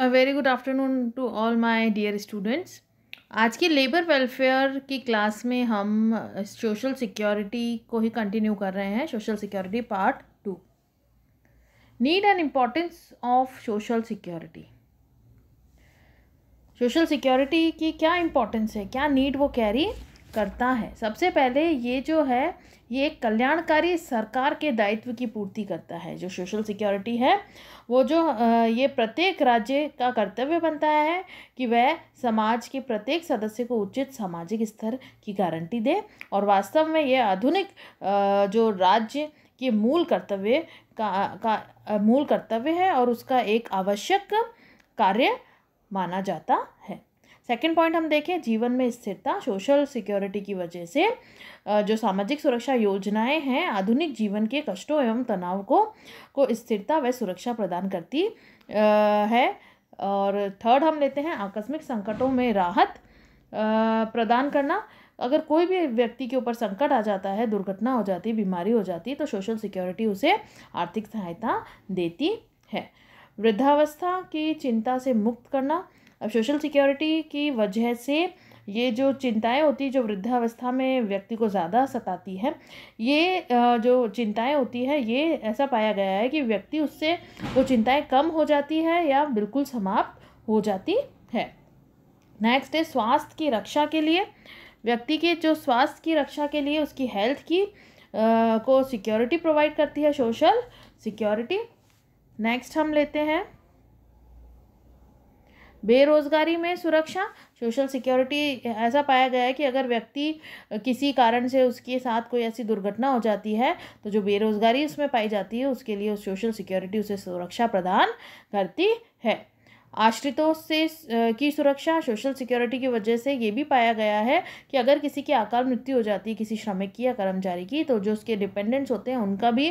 a very good afternoon to all my dear students आज की labour welfare की class में हम सोशल uh, सिक्योरिटी को ही कंटिन्यू कर रहे हैं social security part two need and importance of social security social security की क्या इम्पोर्टेंस है क्या नीड वो कैरी करता है सबसे पहले ये जो है ये एक कल्याणकारी सरकार के दायित्व की पूर्ति करता है जो सोशल सिक्योरिटी है वो जो ये प्रत्येक राज्य का कर्तव्य बनता है कि वह समाज के प्रत्येक सदस्य को उचित सामाजिक स्तर की गारंटी दे और वास्तव में ये आधुनिक जो राज्य के मूल कर्तव्य का का मूल कर्तव्य है और उसका एक आवश्यक कार्य माना जाता है सेकेंड पॉइंट हम देखें जीवन में स्थिरता सोशल सिक्योरिटी की वजह से जो सामाजिक सुरक्षा योजनाएं हैं आधुनिक जीवन के कष्टों एवं तनाव को को स्थिरता व सुरक्षा प्रदान करती है और थर्ड हम लेते हैं आकस्मिक संकटों में राहत प्रदान करना अगर कोई भी व्यक्ति के ऊपर संकट आ जाता है दुर्घटना हो जाती बीमारी हो जाती तो सोशल सिक्योरिटी उसे आर्थिक सहायता देती है वृद्धावस्था की चिंता से मुक्त करना अब सोशल सिक्योरिटी की वजह से ये जो चिंताएं होती है जो वृद्धावस्था में व्यक्ति को ज़्यादा सताती है ये जो चिंताएं होती है ये ऐसा पाया गया है कि व्यक्ति उससे वो चिंताएं कम हो जाती है या बिल्कुल समाप्त हो जाती है नेक्स्ट है स्वास्थ्य की रक्षा के लिए व्यक्ति के जो स्वास्थ्य की रक्षा के लिए उसकी हेल्थ की आ, को सिक्योरिटी प्रोवाइड करती है सोशल सिक्योरिटी नेक्स्ट हम लेते हैं बेरोजगारी में सुरक्षा सोशल सिक्योरिटी ऐसा पाया गया है कि अगर व्यक्ति किसी कारण से उसके साथ कोई ऐसी दुर्घटना हो जाती है तो जो बेरोजगारी उसमें पाई जाती है उसके लिए सोशल सिक्योरिटी उसे सुरक्षा प्रदान करती है आश्रितों से की सुरक्षा सोशल सिक्योरिटी की वजह से ये भी पाया गया है कि अगर किसी की अकाल मृत्यु हो जाती है किसी श्रमिक की या कर्मचारी की तो जो उसके डिपेंडेंट्स होते हैं उनका भी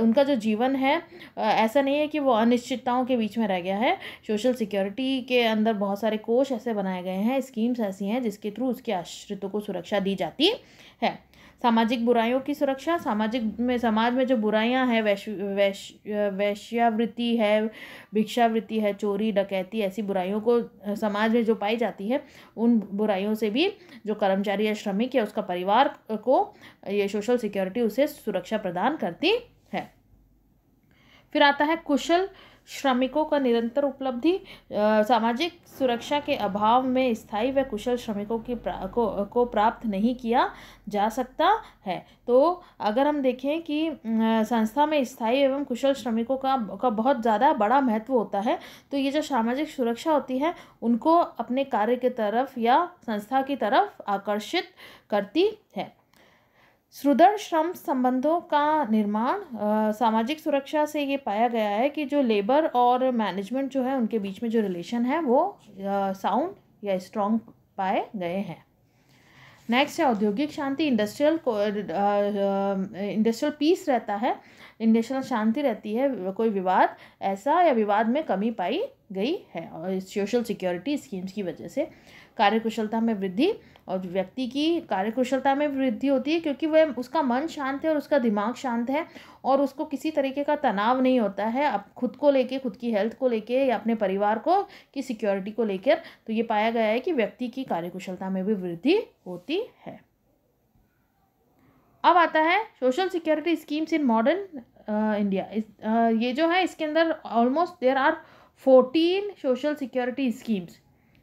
उनका जो जीवन है ऐसा नहीं है कि वो अनिश्चितताओं के बीच में रह गया है सोशल सिक्योरिटी के अंदर बहुत सारे कोष ऐसे बनाए गए हैं स्कीम्स ऐसी हैं जिसके थ्रू उसके आश्रितों को सुरक्षा दी जाती है सामाजिक बुराइयों की सुरक्षा सामाजिक में समाज में जो बुराइयाँ हैं वैश वैश वैश्यावृत्ति है भिक्षावृत्ति है चोरी डकैती ऐसी बुराइयों को समाज में जो पाई जाती है उन बुराइयों से भी जो कर्मचारी या श्रमिक या उसका परिवार को ये सोशल सिक्योरिटी उसे सुरक्षा प्रदान करती है फिर आता है कुशल श्रमिकों का निरंतर उपलब्धि सामाजिक सुरक्षा के अभाव में स्थायी व कुशल श्रमिकों की प्रा, को, को प्राप्त नहीं किया जा सकता है तो अगर हम देखें कि संस्था में स्थायी एवं कुशल श्रमिकों का का बहुत ज़्यादा बड़ा महत्व होता है तो ये जो सामाजिक सुरक्षा होती है उनको अपने कार्य के तरफ या संस्था की तरफ आकर्षित करती है सुदृढ़ श्रम संबंधों का निर्माण सामाजिक सुरक्षा से ये पाया गया है कि जो लेबर और मैनेजमेंट जो है उनके बीच में जो रिलेशन है वो साउंड या स्ट्रॉन्ग पाए गए हैं नेक्स्ट है औद्योगिक शांति इंडस्ट्रियल इंडस्ट्रियल पीस रहता है इंडस्ट्रियल शांति रहती है कोई विवाद ऐसा या विवाद में कमी पाई गई है और सोशल सिक्योरिटी स्कीम्स की वजह से कार्यकुशलता में वृद्धि और व्यक्ति की कार्यकुशलता में वृद्धि होती है क्योंकि वह उसका मन शांत है और उसका दिमाग शांत है और उसको किसी तरीके का तनाव नहीं होता है अब खुद को लेके खुद की हेल्थ को लेके या अपने परिवार को की सिक्योरिटी को लेकर तो ये पाया गया है कि व्यक्ति की कार्यकुशलता में भी वृद्धि होती है अब आता है social security schemes in modern India इस, ये जो है इसके अंदर almost there are fourteen social security schemes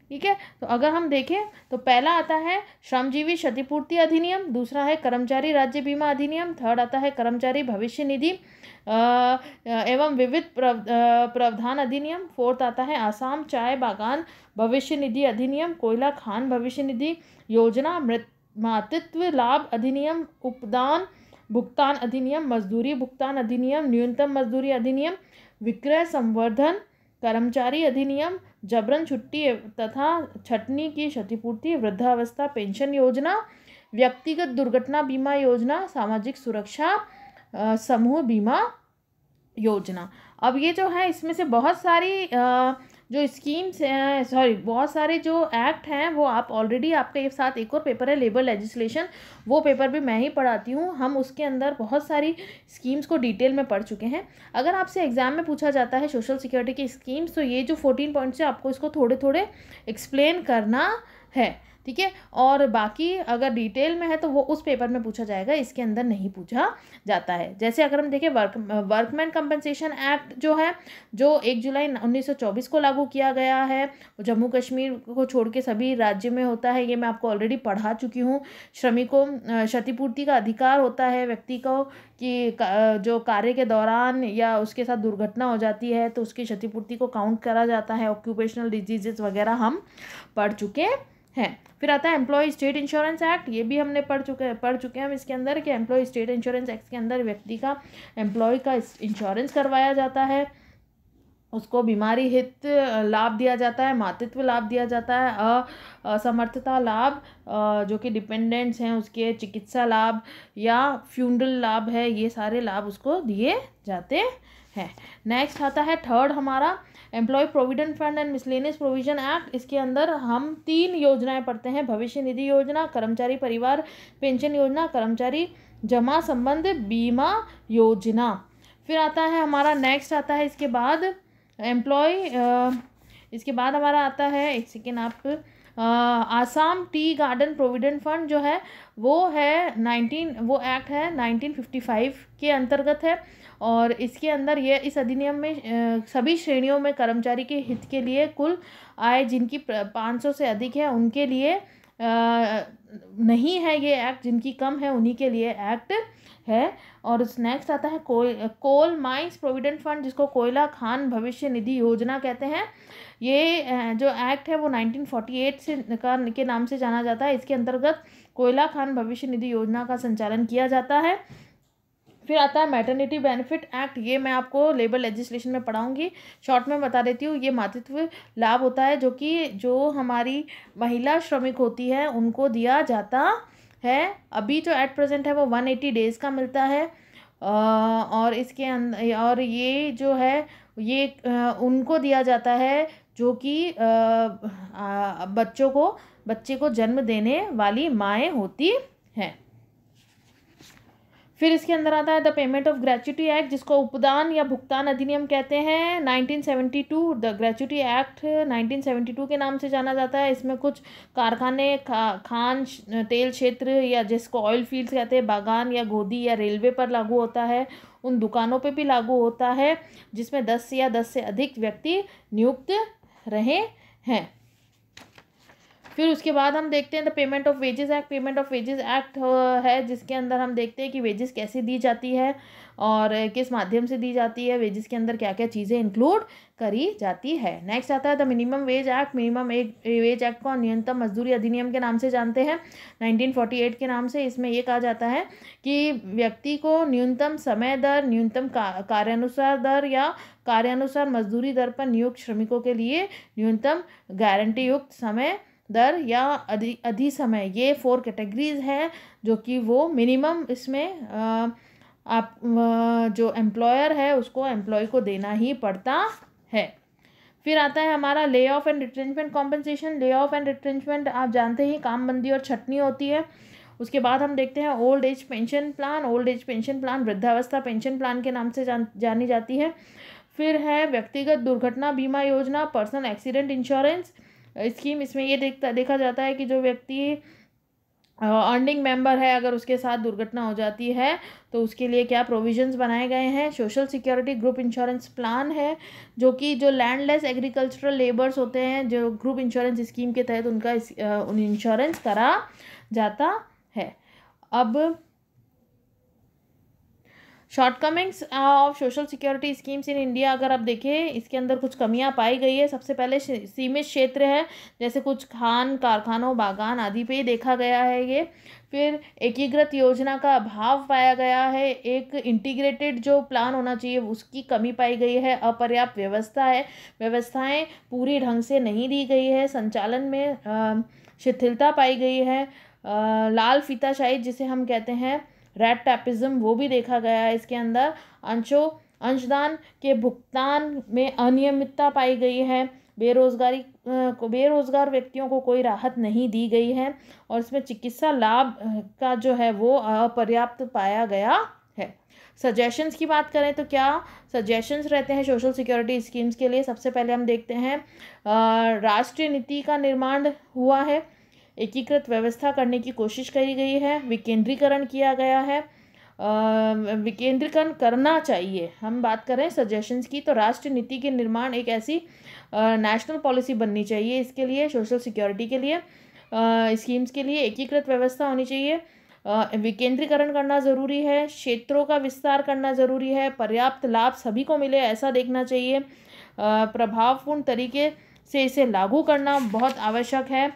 ठीक है तो अगर हम देखें तो पहला आता है श्रमजीवी क्षतिपूर्ति अधिनियम दूसरा है कर्मचारी राज्य बीमा अधिनियम थर्ड आता है कर्मचारी भविष्य निधि एवं विविध प्रावधान अधिनियम फोर्थ आता है आसाम चाय बागान भविष्य निधि अधिनियम कोयला खान भविष्य निधि योजना मृत मातृत्व लाभ अधिनियम उपदान भुगतान अधिनियम मजदूरी भुगतान अधिनियम न्यूनतम मजदूरी अधिनियम विक्रय संवर्धन कर्मचारी अधिनियम जबरन छुट्टी तथा छटनी की क्षतिपूर्ति वृद्धावस्था पेंशन योजना व्यक्तिगत दुर्घटना बीमा योजना सामाजिक सुरक्षा समूह बीमा योजना अब ये जो है इसमें से बहुत सारी जो स्कीम्स हैं सॉरी बहुत सारे जो एक्ट हैं वो आप ऑलरेडी आपके साथ एक और पेपर है लेबर लेजिस्लेशन वो पेपर भी मैं ही पढ़ाती हूँ हम उसके अंदर बहुत सारी स्कीम्स को डिटेल में पढ़ चुके हैं अगर आपसे एग्जाम में पूछा जाता है सोशल सिक्योरिटी की स्कीम्स तो ये जो फोर्टीन पॉइंट्स है आपको इसको थोड़े थोड़े एक्सप्लेन करना है ठीक है और बाकी अगर डिटेल में है तो वो उस पेपर में पूछा जाएगा इसके अंदर नहीं पूछा जाता है जैसे अगर हम देखें वर्क वर्कमैन कंपनसेशन एक्ट जो है जो एक जुलाई 1924 को लागू किया गया है जम्मू कश्मीर को छोड़ के सभी राज्य में होता है ये मैं आपको ऑलरेडी पढ़ा चुकी हूँ श्रमिकों क्षतिपूर्ति का अधिकार होता है व्यक्ति को कि जो कार्य के दौरान या उसके साथ दुर्घटना हो जाती है तो उसकी क्षतिपूर्ति को काउंट करा जाता है ऑक्यूपेशनल डिजीजेज वगैरह हम पढ़ चुके हैं फिर आता है एम्प्लॉय स्टेट इंश्योरेंस एक्ट ये भी हमने पढ़ चुके पढ़ चुके हैं हम इसके अंदर कि एम्प्लॉय स्टेट इंश्योरेंस एक्ट के अंदर व्यक्ति का एम्प्लॉय का इंश्योरेंस करवाया जाता है उसको बीमारी हित लाभ दिया जाता है मातृत्व लाभ दिया जाता है असमर्थता लाभ जो कि डिपेंडेंट्स हैं उसके चिकित्सा लाभ या फ्यूनरल लाभ है ये सारे लाभ उसको दिए जाते है नेक्स्ट आता है थर्ड हमारा employ provident fund and miscellaneous provision act इसके अंदर हम तीन योजनाएं पढ़ते हैं भविष्य निधि योजना कर्मचारी परिवार पेंशन योजना कर्मचारी जमा संबंध बीमा योजना फिर आता है हमारा नेक्स्ट आता है इसके बाद एम्प्लॉय इसके बाद हमारा आता है एक सेकेंड आप Assam tea garden provident fund जो है वो है नाइनटीन वो एक्ट है नाइनटीन फिफ्टी फाइव के अंतर्गत है और इसके अंदर यह इस अधिनियम में सभी श्रेणियों में कर्मचारी के हित के लिए कुल आय जिनकी पाँच सौ से अधिक है उनके लिए नहीं है ये एक्ट जिनकी कम है उन्हीं के लिए एक्ट है और नेक्स्ट आता है coal coal mines provident fund जिसको कोयला खान भविष्य निधि योजना कहते हैं ये जो एक्ट है वो 1948 से का के नाम से जाना जाता है इसके अंतर्गत कोयला खान भविष्य निधि योजना का संचालन किया जाता है फिर आता है मैटरनिटी बेनिफिट एक्ट ये मैं आपको लेबर लेजिस्लेशन में पढ़ाऊँगी शॉर्ट में बता देती हूँ ये मातृत्व लाभ होता है जो कि जो हमारी महिला श्रमिक होती है उनको दिया जाता है अभी जो एट प्रेजेंट है वो वन एटी डेज़ का मिलता है और इसके अंदर और ये जो है ये उनको दिया जाता है जो कि बच्चों को बच्चे को जन्म देने वाली माएँ होती हैं फिर इसके अंदर आता है the payment of gratuity act जिसको उपदान या भुगतान अधिनियम कहते हैं 1972 द ग्रेचुटी एक्ट 1972 के नाम से जाना जाता है इसमें कुछ कारखाने खा, खान तेल क्षेत्र या जिसको ऑयल फील्ड्स कहते हैं बागान या गोदी या रेलवे पर लागू होता है उन दुकानों पे भी लागू होता है जिसमें दस या दस से अधिक व्यक्ति नियुक्त रहे हैं फिर उसके बाद हम देखते हैं the payment of wages act payment of wages act है जिसके अंदर हम देखते हैं कि वेजेस कैसे दी जाती है और किस माध्यम से दी जाती है वेजेस के अंदर क्या क्या चीज़ें इंक्लूड करी जाती है नेक्स्ट आता है the minimum wage act minimum एक वेज एक्ट को न्यूनतम मजदूरी अधिनियम के नाम से जानते हैं 1948 के नाम से इसमें ये कहा जाता है कि व्यक्ति को न्यूनतम समय दर न्यूनतम का कार्यानुसार दर या कार्यानुसार मजदूरी दर पर नियुक्त श्रमिकों के लिए न्यूनतम गारंटी युक्त समय दर या अधि अधि समय ये फोर कैटेगरीज हैं जो कि वो मिनिमम इसमें आप जो एम्प्लॉयर है उसको एम्प्लॉय को देना ही पड़ता है फिर आता है हमारा lay off and retrenchment compensation lay off and retrenchment आप जानते ही काम बंदी और छटनी होती है उसके बाद हम देखते हैं old age pension plan old age pension plan वृद्धावस्था पेंशन प्लान के नाम से जान जानी जाती है फिर है व्यक्तिगत दुर्घटना बीमा योजना पर्सनल एक्सीडेंट इंश्योरेंस स्कीम इसमें ये देखता देखा जाता है कि जो व्यक्ति अर्निंग मेंबर है अगर उसके साथ दुर्घटना हो जाती है तो उसके लिए क्या प्रोविजंस बनाए गए हैं social security group insurance plan है जो कि जो लैंडलेस एग्रीकल्चरल लेबर्स होते हैं जो ग्रुप इंश्योरेंस स्कीम के तहत उनका इंश्योरेंस करा जाता है अब shortcomings of social security schemes in India अगर आप देखें इसके अंदर कुछ कमियां पाई गई है सबसे पहले सीमित क्षेत्र है जैसे कुछ खान कारखानों बागान आदि पे देखा गया है ये फिर एकीकृत योजना का अभाव पाया गया है एक इंटीग्रेटेड जो प्लान होना चाहिए उसकी कमी पाई गई है अपर्याप्त व्यवस्था है व्यवस्थाएँ पूरी ढंग से नहीं दी गई है संचालन में शिथिलता पाई गई है लाल फीताशाही जिसे हम कहते हैं रेड टैपिज्म वो भी देखा गया है इसके अंदर अंशों अंशदान के भुगतान में अनियमितता पाई गई है बेरोजगारी को बेरोजगार व्यक्तियों को कोई राहत नहीं दी गई है और इसमें चिकित्सा लाभ का जो है वो अपर्याप्त पाया गया है सजेशंस की बात करें तो क्या सजेशंस रहते हैं सोशल सिक्योरिटी स्कीम्स के लिए सबसे पहले हम देखते हैं राष्ट्रीय नीति का निर्माण हुआ है एकीकृत व्यवस्था करने की कोशिश करी गई है विकेंद्रीकरण किया गया है विकेंद्रीकरण करना चाहिए हम बात करें सजेशंस की तो राष्ट्र नीति के निर्माण एक ऐसी नेशनल पॉलिसी बननी चाहिए इसके लिए सोशल सिक्योरिटी के लिए स्कीम्स के लिए एकीकृत व्यवस्था होनी चाहिए विकेंद्रीकरण करना ज़रूरी है क्षेत्रों का विस्तार करना ज़रूरी है पर्याप्त लाभ सभी को मिले ऐसा देखना चाहिए प्रभावपूर्ण तरीके से इसे लागू करना बहुत आवश्यक है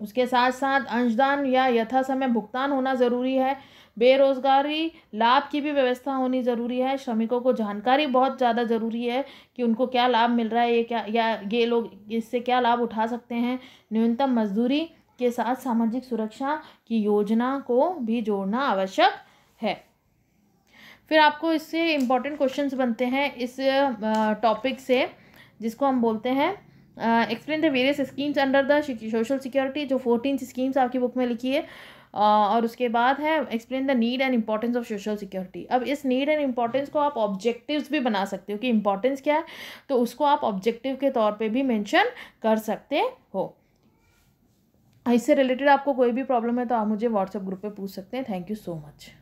उसके साथ साथ अंशदान या यथा समय भुगतान होना ज़रूरी है बेरोज़गारी लाभ की भी व्यवस्था होनी ज़रूरी है श्रमिकों को जानकारी बहुत ज़्यादा ज़रूरी है कि उनको क्या लाभ मिल रहा है ये क्या या ये लोग इससे क्या लाभ उठा सकते हैं न्यूनतम मजदूरी के साथ सामाजिक सुरक्षा की योजना को भी जोड़ना आवश्यक है फिर आपको इससे इम्पॉर्टेंट क्वेश्चंस बनते हैं इस टॉपिक से जिसको हम बोलते हैं explain the various schemes under the social security जो फोर्टीन स्कीम्स आपकी बुक में लिखी है uh, और उसके बाद है explain the need and importance of social security अब इस नीड एंड इम्पॉर्टेंस को आप ऑब्जेक्टिव्स भी बना सकते हो कि इम्पॉर्टेंस क्या है तो उसको आप ऑब्जेक्टिव के तौर पे भी मेंशन कर सकते हो इससे रिलेटेड आपको कोई भी प्रॉब्लम है तो आप मुझे व्हाट्सएप ग्रुप पे पूछ सकते हैं थैंक यू सो मच